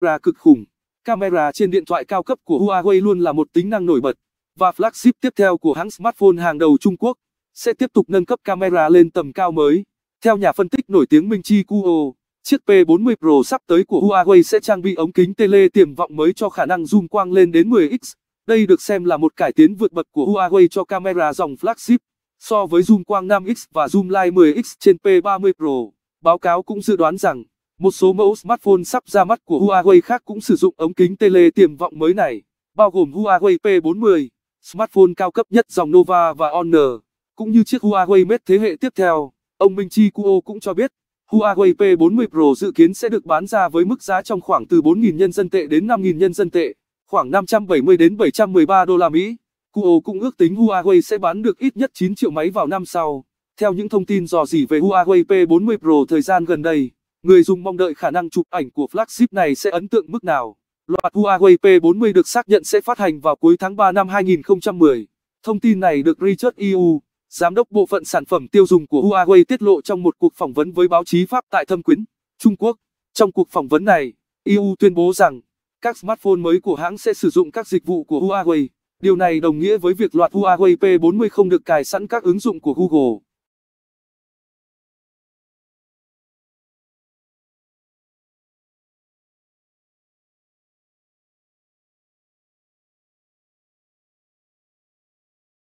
camera cực khủng. Camera trên điện thoại cao cấp của Huawei luôn là một tính năng nổi bật, và flagship tiếp theo của hãng smartphone hàng đầu Trung Quốc sẽ tiếp tục nâng cấp camera lên tầm cao mới. Theo nhà phân tích nổi tiếng Minh Chi Kuo, chiếc P40 Pro sắp tới của Huawei sẽ trang bị ống kính tele tiềm vọng mới cho khả năng zoom quang lên đến 10x. Đây được xem là một cải tiến vượt bậc của Huawei cho camera dòng flagship so với zoom quang 5x và zoom live 10x trên P30 Pro. Báo cáo cũng dự đoán rằng một số mẫu smartphone sắp ra mắt của Huawei khác cũng sử dụng ống kính tele tiềm vọng mới này, bao gồm Huawei P40, smartphone cao cấp nhất dòng Nova và Honor, cũng như chiếc Huawei Mate thế hệ tiếp theo. Ông Minh Chi Kuo cũng cho biết, Huawei P40 Pro dự kiến sẽ được bán ra với mức giá trong khoảng từ 4.000 nhân dân tệ đến 5.000 nhân dân tệ, khoảng 570 đến 713 đô la Mỹ. Kuo cũng ước tính Huawei sẽ bán được ít nhất 9 triệu máy vào năm sau. Theo những thông tin dò dỉ về Huawei P40 Pro thời gian gần đây, Người dùng mong đợi khả năng chụp ảnh của flagship này sẽ ấn tượng mức nào. Loạt Huawei P40 được xác nhận sẽ phát hành vào cuối tháng 3 năm 2010. Thông tin này được Richard Yu, giám đốc bộ phận sản phẩm tiêu dùng của Huawei tiết lộ trong một cuộc phỏng vấn với báo chí Pháp tại Thâm Quyến, Trung Quốc. Trong cuộc phỏng vấn này, Yu tuyên bố rằng các smartphone mới của hãng sẽ sử dụng các dịch vụ của Huawei. Điều này đồng nghĩa với việc loạt Huawei P40 không được cài sẵn các ứng dụng của Google.